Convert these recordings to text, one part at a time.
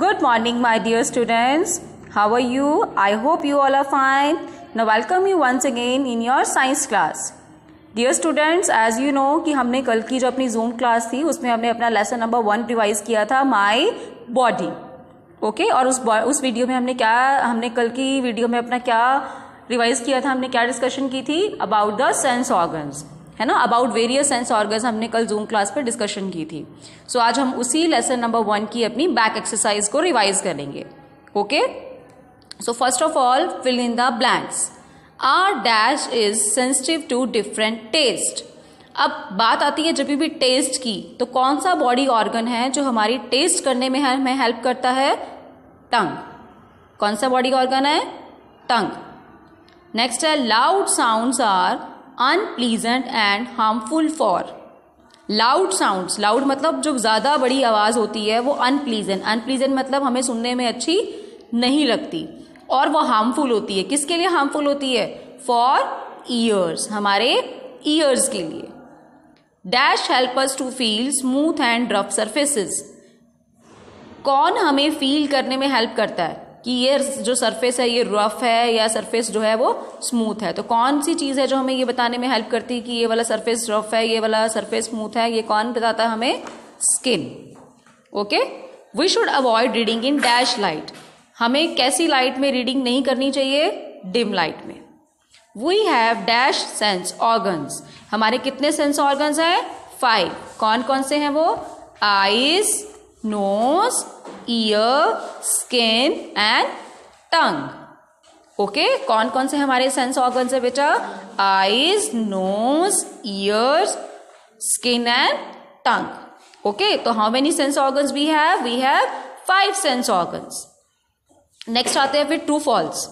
Good morning my dear students how are you I hope you all are fine no welcome you once again in your science class dear students as you know कि हमने कल की जो अपनी zoom class थी उसमें हमने अपना लेसन नंबर वन रिवाइज किया था माई बॉडी ओके और उस उस वीडियो में हमने क्या हमने कल की वीडियो में अपना क्या रिवाइज किया था हमने क्या डिस्कशन की थी अबाउट द सेंस ऑर्गन्स है ना अबाउट वेरियस सेंस ऑर्गन्स हमने कल जूम क्लास पर डिस्कशन की थी सो so, आज हम उसी लेसन नंबर वन की अपनी बैक एक्सरसाइज को रिवाइज करेंगे okay so first of all fill in the blanks are dash is sensitive to different taste अब बात आती है जब भी टेस्ट की तो कौन सा बॉडी ऑर्गन है जो हमारी टेस्ट करने में हमें हेल्प करता है टंग कौन सा बॉडी ऑर्गन है टंग नेक्स्ट है loud sounds are unpleasant and harmful for loud sounds loud मतलब जो ज़्यादा बड़ी आवाज़ होती है वो अनप्लीजेंट अनप्लीजेंट मतलब हमें सुनने में अच्छी नहीं लगती और वो हार्मफुल होती है किसके लिए हार्मफुल होती है फॉर ईयर्स हमारे ईयर्स के लिए dash helps us to feel smooth and rough surfaces कौन हमें फील करने में हेल्प करता है कि ये जो सरफेस है ये रफ है या सरफेस जो है वो स्मूथ है तो कौन सी चीज़ है जो हमें ये बताने में हेल्प करती है कि ये वाला सरफेस रफ है ये वाला सरफेस स्मूथ है ये कौन बताता है हमें skin okay we should avoid reading in dash light हमें कैसी लाइट में रीडिंग नहीं करनी चाहिए डिम लाइट में we have dash sense organs हमारे कितने सेंस ऑर्गन्स हैं फाइव कौन कौन से हैं वो eyes nose ear skin and tongue okay कौन कौन से हमारे सेंस ऑर्गन है बेटा eyes nose ears skin and tongue okay तो how many sense organs we have we have five sense organs next आते हैं फिर true false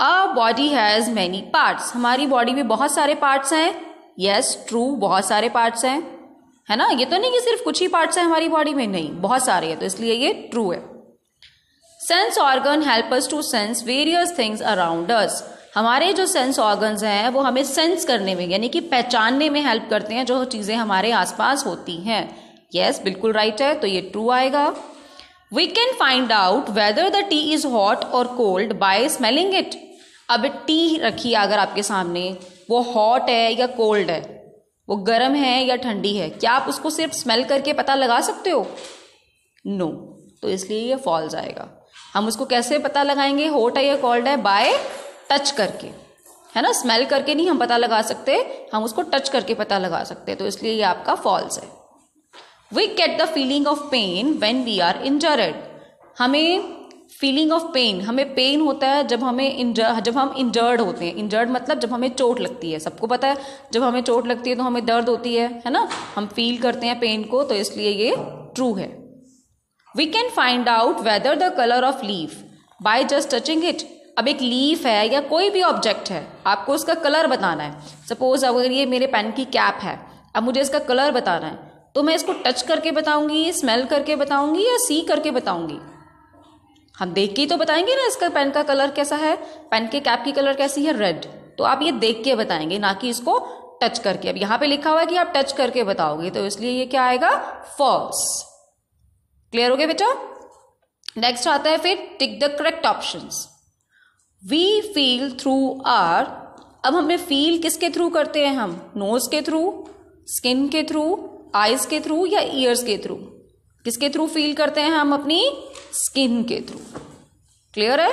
a body has many parts हमारी बॉडी में बहुत सारे पार्ट्स हैं यस ट्रू बहुत सारे पार्ट्स हैं है ना ये तो नहीं कि सिर्फ कुछ ही पार्ट्स हैं हमारी बॉडी में नहीं बहुत सारे हैं तो इसलिए ये ट्रू है sense organ help us to sense various things around us हमारे जो सेंस ऑर्गन्स हैं वो हमें सेंस करने में यानी कि पहचानने में हेल्प करते हैं जो चीज़ें हमारे आसपास होती हैं यस yes, बिल्कुल राइट right है तो ये ट्रू आएगा we can find out whether the tea is hot और कोल्ड बाय स्मेलिंग इट अब टी रखी अगर आपके सामने वो हॉट है या कोल्ड है वो गर्म है या ठंडी है क्या आप उसको सिर्फ स्मेल करके पता लगा सकते हो नो no. तो इसलिए ये फॉल्स आएगा हम उसको कैसे पता लगाएंगे होट है या कॉल्ड है बाय टच करके है ना स्मेल करके नहीं हम पता लगा सकते हम उसको टच करके पता लगा सकते तो इसलिए ये आपका फॉल्स है we get the feeling of pain when we are injured हमें फीलिंग ऑफ पेन हमें पेन होता है जब हमें इंजर जब हम इंजर्ड होते हैं इंजर्ड मतलब जब हमें चोट लगती है सबको पता है जब हमें चोट लगती है तो हमें दर्द होती है है ना हम फील करते हैं पेन को तो इसलिए ये ट्रू है we can find out whether the colour of leaf by just touching it अब एक लीफ है या कोई भी ऑब्जेक्ट है आपको उसका कलर बताना है सपोज अगर ये मेरे पेन की कैप है अब मुझे इसका कलर बताना है तो मैं इसको टच करके बताऊंगी स्मेल करके बताऊंगी या सी करके बताऊंगी हम देख के ही तो बताएंगे ना इसका पेन का कलर कैसा है पेन के कैप की कलर कैसी है रेड तो आप ये देख के बताएंगे ना कि इसको टच करके अब यहां पे लिखा हुआ है कि आप टच करके बताओगे तो इसलिए ये क्या आएगा फॉल्स क्लियर हो गया बेटा नेक्स्ट आता है फिर tick the correct option we feel through our अब हमें फील किसके थ्रू करते हैं हम नोज के थ्रू स्किन के थ्रू आईज के थ्रू या ईयर्स के थ्रू किसके थ्रू फील करते हैं हम अपनी स्किन के थ्रू क्लियर है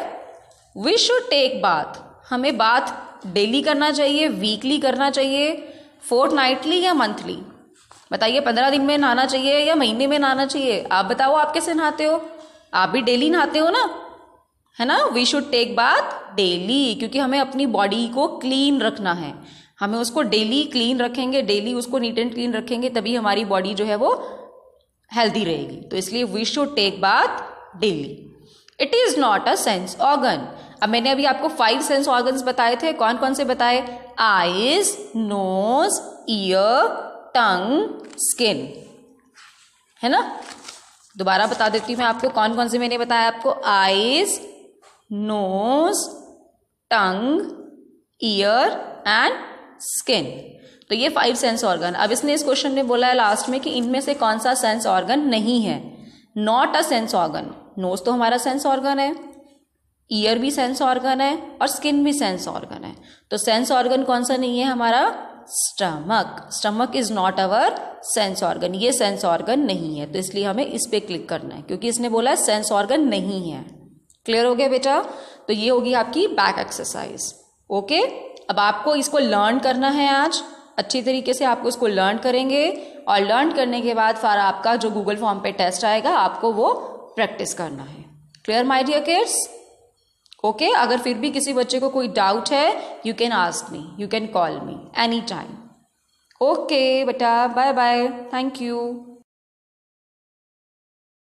वी शुड टेक बाथ हमें बाथ डेली करना चाहिए वीकली करना चाहिए फोर्थ नाइटली या मंथली बताइए पंद्रह दिन में नहाना चाहिए या महीने में नहाना चाहिए आप बताओ आप कैसे नहाते हो आप भी डेली नहाते हो ना है ना we should take bath daily क्योंकि हमें अपनी बॉडी को क्लीन रखना है हमें उसको डेली क्लीन रखेंगे डेली उसको नीट एंड क्लीन रखेंगे तभी हमारी बॉडी जो है वो हेल्दी रहेगी तो इसलिए we should take bath daily it is not a sense organ अब मैंने अभी आपको फाइव सेंस ऑर्गन्स बताए थे कौन कौन से बताए eyes nose ear tongue skin है ना दोबारा बता देती हूँ मैं आपको कौन कौन से मैंने बताया आपको eyes nose tongue ear and skin तो ये फाइव सेंस ऑर्गन अब इसने इस क्वेश्चन में बोला है लास्ट में कि इनमें से कौन सा सेंस ऑर्गन नहीं है not a sense organ nose तो हमारा सेंस ऑर्गन है ईयर भी सेंस ऑर्गन है और स्किन भी सेंस ऑर्गन है तो सेंस ऑर्गन कौन सा नहीं है हमारा stomach stomach is not our sense organ ये सेंस ऑर्गन नहीं है तो इसलिए हमें इस पर क्लिक करना है क्योंकि इसने बोला है सेंस ऑर्गन नहीं है क्लियर हो गया बेटा तो ये होगी आपकी बैक एक्सरसाइज ओके अब आपको इसको लर्न करना है आज अच्छी तरीके से आपको इसको लर्न करेंगे और लर्न करने के बाद फिर आपका जो गूगल फॉर्म पे टेस्ट आएगा आपको वो प्रैक्टिस करना है clear my dear kids okay अगर फिर भी किसी बच्चे को कोई डाउट है you can ask me you can call me any time okay बेटा बाय बाय थैंक यू